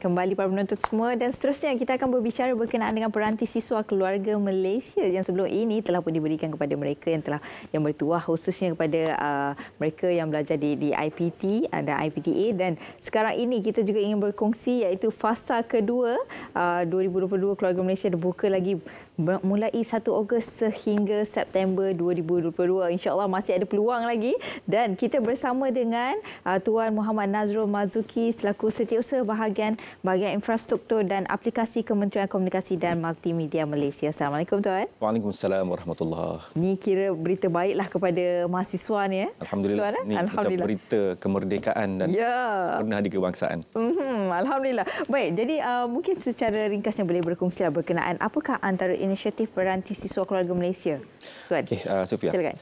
kembali para penonton semua dan seterusnya kita akan berbicara berkenaan dengan peranti siswa keluarga Malaysia yang sebelum ini telah pun diberikan kepada mereka yang telah yang bertuah khususnya kepada uh, mereka yang belajar di di IPT uh, dan IPTA dan sekarang ini kita juga ingin berkongsi iaitu fasa kedua uh, 2022 keluarga Malaysia dibuka lagi mulai 1 Ogos sehingga September 2022. Allah masih ada peluang lagi. Dan kita bersama dengan uh, Tuan Muhammad Nazrul Mazuki selaku setiausaha bahagian bahagian infrastruktur dan aplikasi Kementerian Komunikasi dan Multimedia Malaysia. Assalamualaikum Tuan. Waalaikumsalam warahmatullahi Ni kira berita baiklah kepada mahasiswa ni. Ya. Alhamdulillah. Tuan, eh? ni Alhamdulillah. berita kemerdekaan dan ya. pernah di kebangsaan. Mm-hmm. Alhamdulillah. Baik, jadi uh, mungkin secara ringkasnya boleh berkongsi berkenaan apakah antara inisiatif Peranti Siswa Keluarga Malaysia. Tuan. Okey, uh, Sofia. Silakan.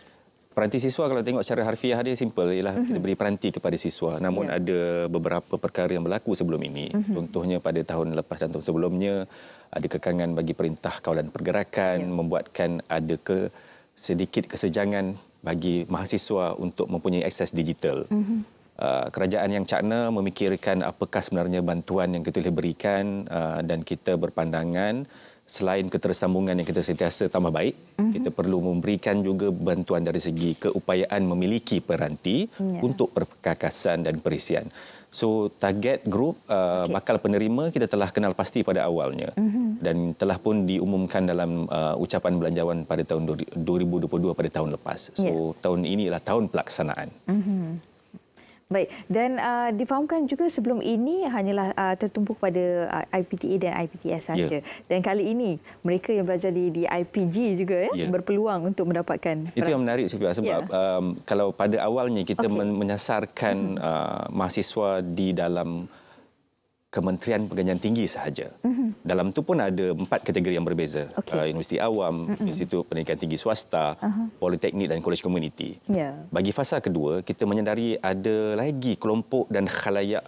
Peranti siswa kalau tengok secara harfiah dia simple ialah mm-hmm. kita beri peranti kepada siswa. Namun yeah. ada beberapa perkara yang berlaku sebelum ini. Mm-hmm. Contohnya pada tahun lepas dan tahun sebelumnya ada kekangan bagi perintah kawalan pergerakan yeah. membuatkan ada ke sedikit kesejangan bagi mahasiswa untuk mempunyai akses digital. Mm-hmm. Uh, kerajaan yang cakna memikirkan apakah sebenarnya bantuan yang kita boleh berikan uh, dan kita berpandangan selain ketersambungan yang kita sentiasa tambah baik, mm-hmm. kita perlu memberikan juga bantuan dari segi keupayaan memiliki peranti yeah. untuk perkakasan dan perisian. So target group uh, okay. bakal penerima kita telah kenal pasti pada awalnya mm-hmm. dan telah pun diumumkan dalam uh, ucapan belanjawan pada tahun 2022 pada tahun lepas. So yeah. tahun ini ialah tahun pelaksanaan. Mm-hmm. Baik, dan uh, difahamkan juga sebelum ini hanyalah uh, tertumpu kepada uh, IPTA dan IPTS ya. saja. Yeah. Dan kali ini mereka yang belajar di, di IPG juga eh, ya, yeah. berpeluang untuk mendapatkan. Itu yang menarik sebab yeah. um, kalau pada awalnya kita okay. menyasarkan mm-hmm. uh, mahasiswa di dalam Kementerian Pengajian Tinggi sahaja. Mm-hmm. Dalam tu pun ada empat kategori yang berbeza. Okay. Uh, ah, Universiti Awam, mm-hmm. Institut Pendidikan Tinggi Swasta, uh-huh. Politeknik dan Kolej Komuniti. Yeah. Bagi fasa kedua, kita menyedari ada lagi kelompok dan khalayak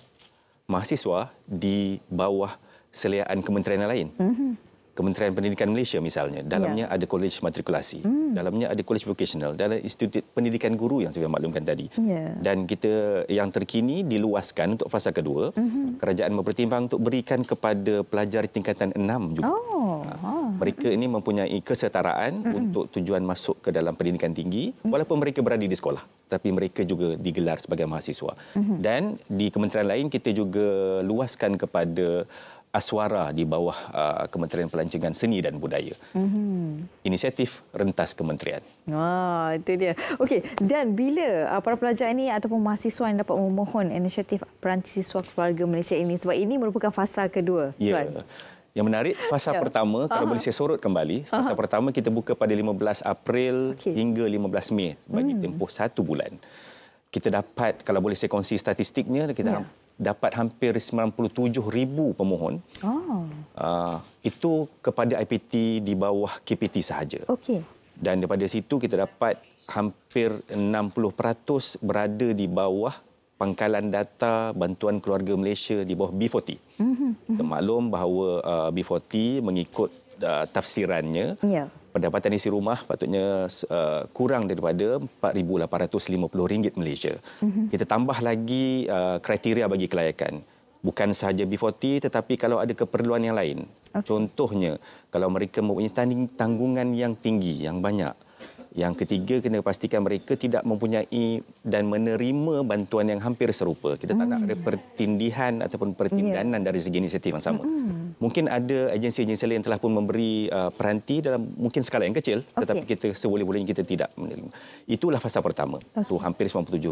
mahasiswa di bawah seliaan kementerian lain. Mm-hmm. Kementerian Pendidikan Malaysia misalnya, ya. dalamnya yeah. ada kolej matrikulasi, mm. dalamnya ada kolej Vocational, dalam institut pendidikan guru yang saya maklumkan tadi. Yeah. Dan kita yang terkini diluaskan untuk fasa kedua, mm-hmm. kerajaan mempertimbang untuk berikan kepada pelajar tingkatan enam juga. Oh. Ha. Ha, mereka ini mempunyai kesetaraan mm-hmm. untuk tujuan masuk ke dalam pendidikan tinggi mhm. walaupun mereka berada di sekolah tapi mereka juga digelar sebagai mahasiswa. Mm-hmm. Dan di kementerian lain kita juga luaskan kepada aswara di bawah uh, Kementerian Pelancongan Seni dan Budaya. Mm-hmm. Inisiatif rentas kementerian. Wah, itu dia. Okey, dan bila uh, para pelajar ini ataupun mahasiswa yang dapat memohon inisiatif peranti siswa keluarga Malaysia ini sebab ini merupakan fasa kedua, yeah. Yang menarik, fasa yeah. pertama kalau boleh saya sorot kembali, fasa uh pertama kita buka pada 15 April okay. hingga 15 Mei bagi mm. tempoh satu bulan. Kita dapat kalau boleh saya kongsi statistiknya kita yeah dapat hampir 97 ribu pemohon. Oh. Uh, itu kepada IPT di bawah KPT sahaja. Okey. Dan daripada situ kita dapat hampir 60% berada di bawah pangkalan data bantuan keluarga Malaysia di bawah B40. Mm-hmm. Mhm. Kita maklum bahawa uh, ah, B40 mengikut uh, tafsirannya yeah pendapatan isi rumah patutnya uh, kurang daripada RM4,850 Malaysia. Mhm. Kita tambah lagi uh, kriteria bagi kelayakan. Bukan sahaja B40 tetapi kalau ada keperluan yang lain. Okay. Contohnya, kalau mereka mempunyai tanggungan yang tinggi, yang banyak, yang ketiga kena pastikan mereka tidak mempunyai dan menerima bantuan yang hampir serupa. Kita tak nak ada hmm. pertindihan ataupun pertindanan ya. dari segi inisiatif yang sama. Hmm. Mungkin ada agensi-agensi lain yang telah pun memberi uh, peranti dalam mungkin skala yang kecil tetapi kita seboleh-bolehnya kita tidak menerima. Itulah fasa pertama. Okay. Tu hampir 97,000.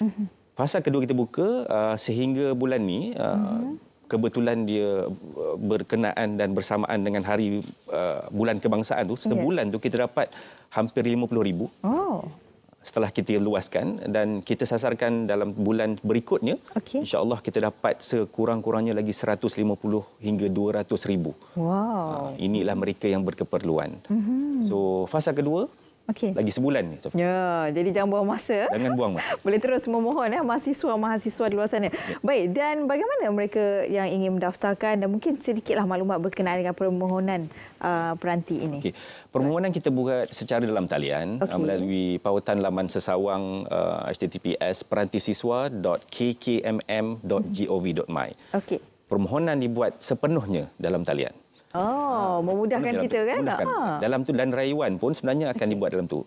Hmm. Fasa kedua kita buka uh, sehingga bulan ni uh, mhm kebetulan dia uh, berkenaan dan bersamaan dengan hari uh, bulan kebangsaan tu sebulan ya. yeah. tu kita dapat hampir 50 ribu. Oh. Setelah kita luaskan dan kita sasarkan dalam bulan berikutnya, okay. insyaAllah kita dapat sekurang-kurangnya lagi 150 hingga 200 ribu. Wow. Uh, inilah mereka yang berkeperluan. Mm-hmm. So, fasa kedua, Okay. Lagi sebulan ni. Ya, jadi jangan buang masa. Jangan buang masa. Boleh terus memohon ya eh, mahasiswa mahasiswa di luar sana. Ya. Baik, dan bagaimana mereka yang ingin mendaftarkan dan mungkin sedikitlah maklumat berkenaan dengan permohonan uh, peranti ini. Okay. Permohonan kita buat secara dalam talian uh, okay. melalui pautan laman sesawang uh, https perantisiswa.kkmm.gov.my. Okey. Permohonan dibuat sepenuhnya dalam talian. Ah, oh, memudahkan Mudah, kita kan? Ha. Dalam tu dan rayuan pun sebenarnya akan okay. dibuat dalam tu.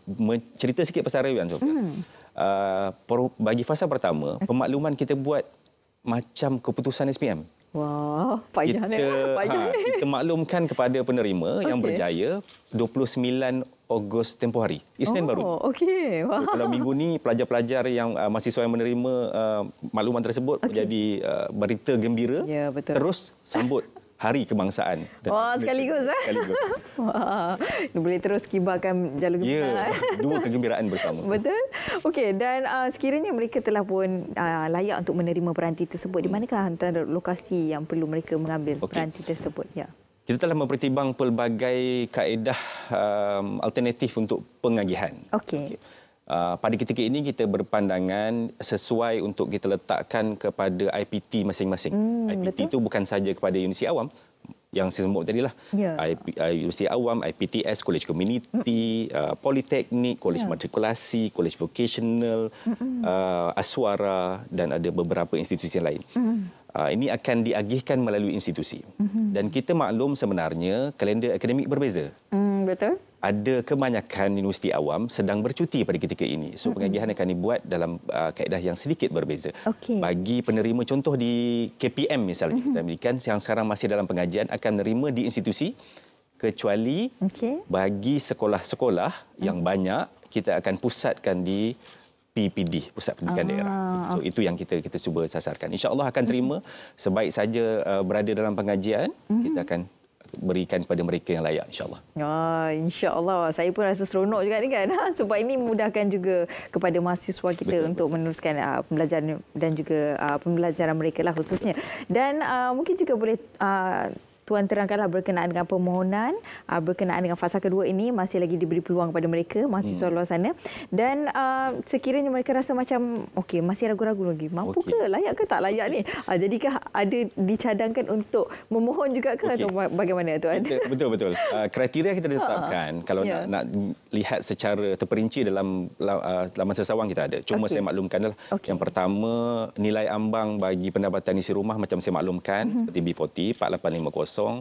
Cerita sikit pasal rayuan tu. Hmm. Uh, bagi fasa pertama, okay. pemakluman kita buat macam keputusan SPM. Wah, payah ni. Kita, eh. ha, eh. kita maklumkan kepada penerima okay. yang berjaya 29 Ogos tempoh hari. Isnin oh, baru. Oh, okey. Wow. Dalam minggu ni pelajar-pelajar yang uh, mahasiswa yang menerima uh, makluman tersebut okay. menjadi uh, berita gembira. Ya, betul. Terus sambut Hari Kebangsaan. Wah, sekaligus. Eh? sekaligus. Wah, boleh terus kibarkan jalur kebangsaan. Ya, dua kegembiraan bersama. Betul. Okey, dan uh, sekiranya mereka telah pun uh, layak untuk menerima peranti tersebut, hmm. di manakah antara lokasi yang perlu mereka mengambil okay. peranti tersebut? Ya. Kita telah mempertimbang pelbagai kaedah um, alternatif untuk pengagihan. Okey. Okay. Ah, pada ketika ini kita berpandangan sesuai untuk kita letakkan kepada IPT masing-masing. Hmm, IPT itu bukan saja kepada universiti awam yang saya sebut tadi Ya. IP, ah, universiti awam, IPTS, College Community, uh, ah, Politeknik, College ya. Matrikulasi, College Vocational, uh, Aswara dan ada beberapa institusi lain. Uh, ini akan diagihkan melalui institusi. Mm-hmm. Dan kita maklum sebenarnya kalender akademik berbeza. Mm, betul ada kebanyakan universiti awam sedang bercuti pada ketika ini. So pengajian akan dibuat dalam uh, kaedah yang sedikit berbeza. Okay. Bagi penerima contoh di KPM misalnya, dan pendidikan yang sekarang masih dalam pengajian akan menerima di institusi kecuali okay. bagi sekolah-sekolah yang uh-huh. banyak kita akan pusatkan di PPD Pusat Pendidikan uh Daerah. So okay. itu yang kita kita cuba sasarkan. Insya-Allah akan terima sebaik saja uh, berada dalam pengajian uh-huh. kita akan berikan kepada mereka yang layak insyaallah. Ya insyaallah saya pun rasa seronok juga ni kan ha, sebab ini memudahkan juga kepada mahasiswa kita betul, untuk betul. meneruskan uh, pembelajaran dan juga uh, pembelajaran mereka lah khususnya. Betul. Dan uh, mungkin juga boleh uh, Tuan terangkanlah berkenaan dengan permohonan ah, berkenaan dengan fasa kedua ini masih lagi diberi peluang kepada mereka masih hmm. luar sana dan uh, sekiranya mereka rasa macam okey masih ragu-ragu lagi mampu okay. ke layak ke tak layak ni uh, jadikah ada dicadangkan untuk memohon juga ke okay. atau bagaimana tuan betul betul uh, kriteria kita tetapkan uh, ha, ha. kalau yeah. nak, nak lihat secara terperinci dalam uh, laman sesawang kita ada cuma okay. saya maklumkanlah okay. yang pertama nilai ambang bagi pendapatan isi rumah macam saya maklumkan hmm. seperti B40 4850 kosong.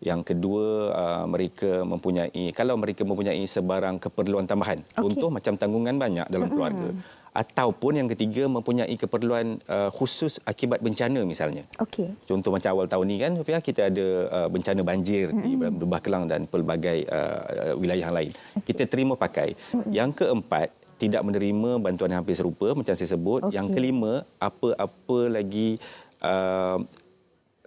Yang kedua, uh, mereka mempunyai kalau mereka mempunyai sebarang keperluan tambahan, okay. contoh macam tanggungan banyak dalam keluarga. ataupun yang ketiga mempunyai keperluan uh, khusus akibat bencana misalnya. Okey. Contoh macam awal tahun ini kan Rupiah kita ada uh, bencana banjir mm-hmm. di Lembah Kelang dan pelbagai uh, uh wilayah yang lain. Okay. Kita terima pakai. Mm-hmm. Yang keempat tidak menerima bantuan yang hampir serupa macam saya sebut. Okay. Yang kelima apa-apa lagi uh,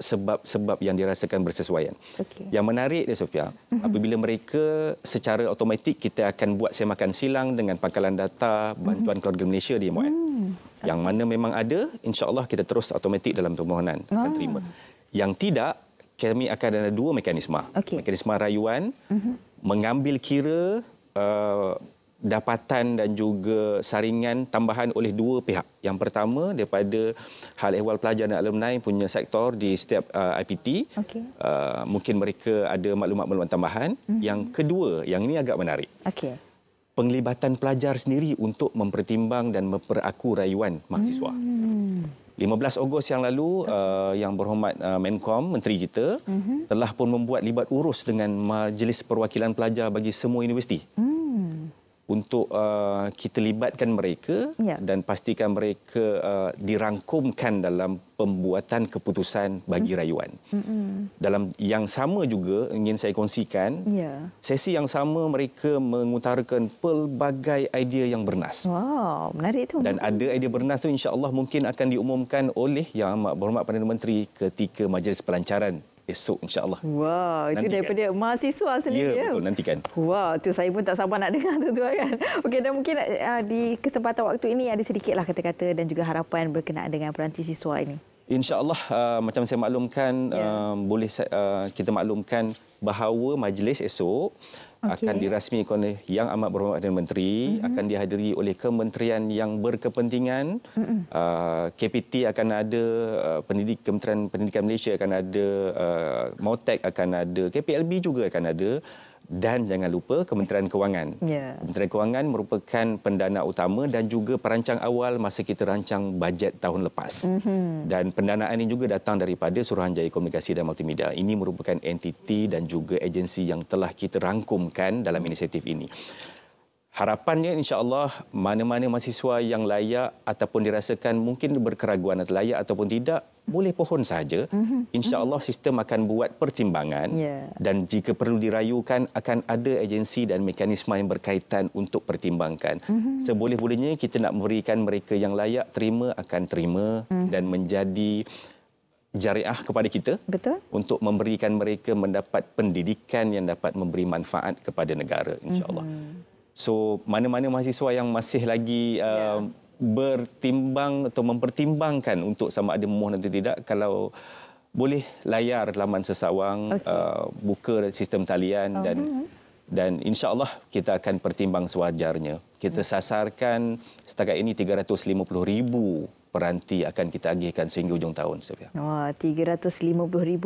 sebab-sebab yang dirasakan bersesuaian. Okay. Yang menarik dia Sofia, mhm. apabila mereka secara automatik kita akan buat semakan silang dengan pangkalan data bantuan mhm. keluarga Malaysia di MOAN. Hmm. Yang mana memang ada, insya-Allah kita terus automatik dalam permohonan akan ah. terima. Yang tidak, kami akan ada dua mekanisme. Okay. Mekanisme rayuan uh-huh. mengambil kira uh, dapatan dan juga saringan tambahan oleh dua pihak. Yang pertama daripada hal ehwal pelajar dan alumni punya sektor di setiap uh, IPT. Okay. Uh, mungkin mereka ada maklumat-maklumat tambahan. Mm-hmm. Yang kedua, yang ini agak menarik. Okay. Penglibatan pelajar sendiri untuk mempertimbang dan memperaku rayuan mahasiswa. Mm-hmm. 15 Ogos yang lalu, uh, yang berhormat uh, Menkom, Menteri kita, mm-hmm. telah pun membuat libat urus dengan Majlis Perwakilan Pelajar bagi semua universiti. Mm-hmm untuk uh, kita libatkan mereka ya. dan pastikan mereka uh, dirangkumkan dalam pembuatan keputusan bagi hmm. rayuan. hmm Dalam yang sama juga ingin saya kongsikan, ya. sesi yang sama mereka mengutarakan pelbagai idea yang bernas. Wow, menarik itu. Dan ada idea bernas itu insya-Allah mungkin akan diumumkan oleh Yang Amat Berhormat Perdana Menteri ketika majlis pelancaran esok insyaallah. Wow, itu daripada mahasiswa sendiri ya. Ya, betul nantikan. Wow, tu saya pun tak sabar nak dengar tu tuan kan. Okey dan mungkin uh, di kesempatan waktu ini ada sedikitlah kata-kata dan juga harapan berkenaan dengan peranti siswa ini. InsyaAllah uh, macam saya maklumkan, yeah. uh, um, boleh uh, kita maklumkan bahawa majlis esok okay. akan dirasmi oleh Yang Amat Berhormat Perdana Menteri, mm-hmm. akan dihadiri oleh kementerian yang berkepentingan. Mm-hmm. Uh, KPT akan ada, uh, Pendidik, Kementerian Pendidikan Malaysia akan ada, uh, MOTEC akan ada, KPLB juga akan ada dan jangan lupa Kementerian Kewangan. Yeah. Kementerian Kewangan merupakan pendana utama dan juga perancang awal masa kita rancang bajet tahun lepas. Mm -hmm. Dan pendanaan ini juga datang daripada Suruhanjaya Komunikasi dan Multimedia. Ini merupakan entiti dan juga agensi yang telah kita rangkumkan dalam inisiatif ini. Harapannya insya-Allah mana-mana mahasiswa yang layak ataupun dirasakan mungkin berkeraguan atau layak ataupun tidak boleh pohon saja mhm. insya-Allah mhm. sistem akan buat pertimbangan yeah. dan jika perlu dirayukan akan ada agensi dan mekanisme yang berkaitan untuk pertimbangkan mhm. seboleh-bolehnya kita nak memberikan mereka yang layak terima akan terima dan menjadi jariah kepada kita Betul. untuk memberikan mereka mendapat pendidikan yang dapat memberi manfaat kepada negara insya-Allah mm-hmm. So mana-mana mahasiswa yang masih lagi uh, yes. bertimbang atau mempertimbangkan untuk sama ada memohon atau tidak kalau boleh layar laman sesawang okay. uh, buka sistem talian oh. dan dan insyaallah kita akan pertimbang sewajarnya kita hmm. sasarkan setakat ini 350 ribu peranti akan kita agihkan sehingga hujung tahun. Wah, 350,000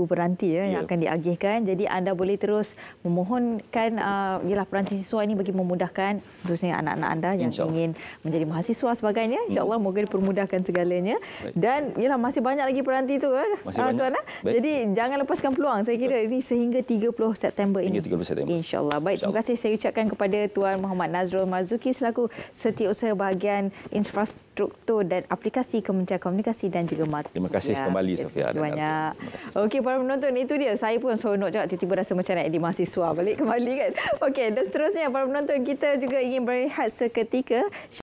peranti eh, ya, ya. yang akan diagihkan. Jadi anda boleh terus memohonkan uh, ialah peranti siswa ini bagi memudahkan khususnya anak-anak anda yang Insya ingin menjadi mahasiswa sebagainya. InsyaAllah hmm. moga dipermudahkan segalanya. Baik. Dan ialah masih banyak lagi peranti itu. Eh, masih uh, banyak. Tuan, eh. Jadi jangan lepaskan peluang. Saya kira ini sehingga 30 September ini. Hingga 30 September. InsyaAllah. Baik, Insya terima kasih saya ucapkan kepada Tuan Muhammad Nazrul Mazuki selaku setiausaha bahagian infrastruktur dan aplikasi Kementerian Komunikasi dan juga Mat. Terima kasih ya, kembali Sofia. Terima kasih banyak. Okey para penonton itu dia. Saya pun seronok juga tiba-tiba rasa macam nak jadi mahasiswa balik kembali kan. Okey dan seterusnya para penonton kita juga ingin berehat seketika